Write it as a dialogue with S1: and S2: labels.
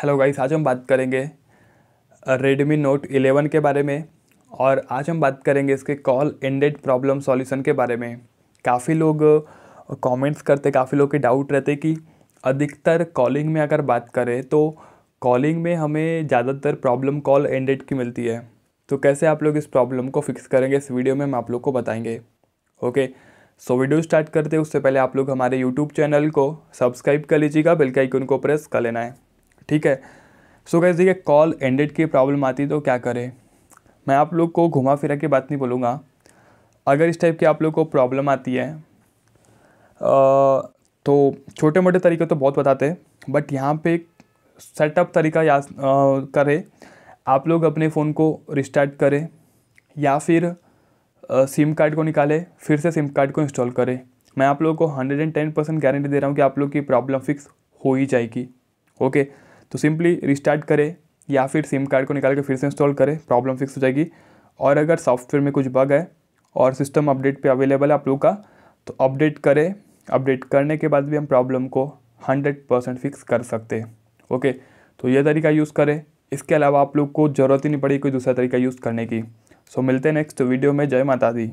S1: hello guys आज हम बात करेंगे रेडमी नोट 11 के बारे में और आज हम बात करेंगे इसके कॉल एंडेड प्रॉब्लम सॉल्यूशन के बारे में काफ़ी लोग कमेंट्स करते काफ़ी लोग के डाउट रहते कि अधिकतर कॉलिंग में अगर बात करें तो कॉलिंग में हमें ज़्यादातर प्रॉब्लम कॉल एंडेड की मिलती है तो कैसे आप लोग इस प्रॉब्लम को फिक्स करेंगे इस वीडियो में हम आप लोग को बताएंगे okay so so, video start करते हैं उससे पहले आप लोग हमारे यूट्यूब चैनल को सब्सक्राइब कर लीजिएगा बेल के आइकन को प्रेस कर लेना है ठीक है सो कैसे देखिए कॉल एंडेड की प्रॉब्लम आती है तो क्या करें मैं आप लोग को घुमा फिरा के बात नहीं बोलूँगा अगर इस टाइप की आप लोग को प्रॉब्लम आती है तो छोटे मोटे तरीके तो बहुत बताते हैं बट यहाँ पे एक सेटअप तरीका या करें आप लोग अपने फ़ोन को रिस्टार्ट करें या फिर सिम कार्ड को निकालें फिर से सिम कार्ड को इंस्टॉल करें मैं आप लोगों को hundred and ten percent guarantee दे रहा हूँ कि आप लोग की प्रॉब्लम फिक्स हो ही जाएगी ओके तो सिंपली रिस्टार्ट करें या फिर सिम कार्ड को निकाल के फिर से इंस्टॉल करें प्रॉब्लम फिक्स हो जाएगी और अगर सॉफ्टवेयर में कुछ बग है और सिस्टम अपडेट पे अवेलेबल है आप लोग का तो अपडेट करें अपडेट करने के बाद भी हम प्रॉब्लम को 100 परसेंट फिक्स कर सकते हैं ओके तो यह तरीका यूज़ करें इसके अलावा आप लोग को ज़रूरत ही नहीं पड़ी कोई दूसरा तरीका यूज़ करने की सो मिलते हैं नेक्स्ट वीडियो में जय माता दी